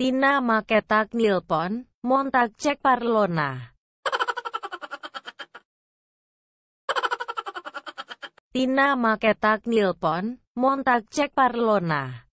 Tina maketak nilpon, montak cek parlona. Tina maketak nilpon, montak cek parlona.